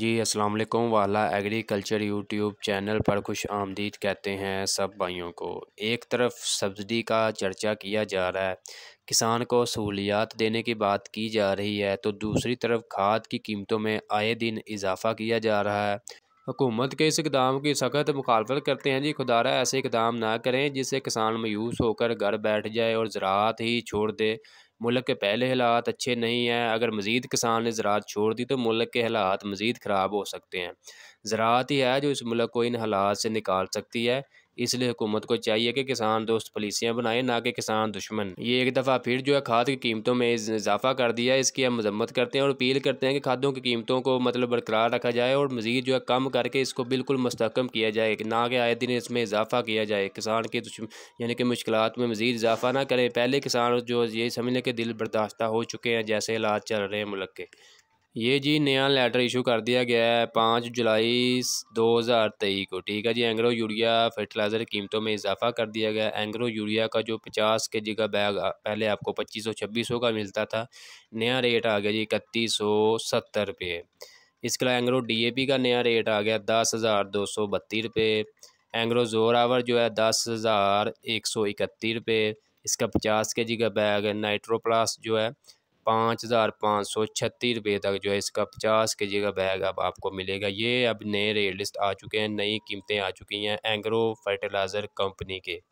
जी अस्सलाम वालेकुम वाला एग्रीकल्चर यूट्यूब चैनल पर खुश आमदीद कहते हैं सब भाइयों को एक तरफ सब्सिडी का चर्चा किया जा रहा है किसान को सहूलियात देने की बात की जा रही है तो दूसरी तरफ खाद की कीमतों में आए दिन इजाफा किया जा रहा है हुकूमत के इस इकदाम की सख्त मुखालफत करते हैं जी खुदारा ऐसे इकदाम ना करें जिससे किसान मायूस होकर घर बैठ जाए और ज़रात ही छोड़ दे मुल्क के पहले हालात अच्छे नहीं हैं अगर मज़ीद किसान ने ज़रात छोड़ दी तो मुल्क के हालात मज़ीद ख़राब हो सकते हैं ज़रात ही है जो इस मुल्क को इन हालात से निकाल सकती है इसलिए हुकूमत को चाहिए कि किसान दोस्त पॉलिसियाँ बनाए ना कि किसान दुश्मन ये एक दफ़ा फिर जो है खाद की कीमतों में इजाफा कर दिया इसकी हम मजम्मत करते हैं और अपील करते हैं कि खादों की कीमतों को मतलब बरकरार रखा जाए और मज़ीद जो है कम करके इसको बिल्कुल मस्तकम किया जाए ना कि आए दिन इसमें इजाफा किया जाए किसान के दुश्मन यानी कि मुश्किल में मज़ीद इजाफा ना करें पहले किसान जो ये समझ लें कि दिल बर्दाश्त हो चुके हैं जैसे हालात चल रहे हैं मुल्क के ये जी नया लेटर इशू कर दिया गया है पाँच जुलाई दो हज़ार तेईस को ठीक है जी एंग्रो यूरिया फर्टिलाइज़र कीमतों में इजाफा कर दिया गया एंग्रो यूरिया का जो पचास के जी का बैग पहले आपको पच्चीस सौ छब्बीस सौ का मिलता था नया रेट आ गया जी इकतीस सौ सत्तर रुपये इसके अलावा एंग्रो डी का नया रेट आ गया दस हज़ार दो सौ बत्तीस रुपये एंग्रो जोर आवर जो है दस हज़ार एक सौ इकतीस रुपये इसका पचास के जी का बैग नाइट्रो प्लास जो है पाँच हज़ार पाँच सौ छत्तीस रुपये तक जो है इसका पचास के जी का बैग अब आपको मिलेगा ये अब नए रेट लिस्ट आ चुके हैं नई कीमतें आ चुकी हैं एंग्रो फर्टिलाइज़र कंपनी के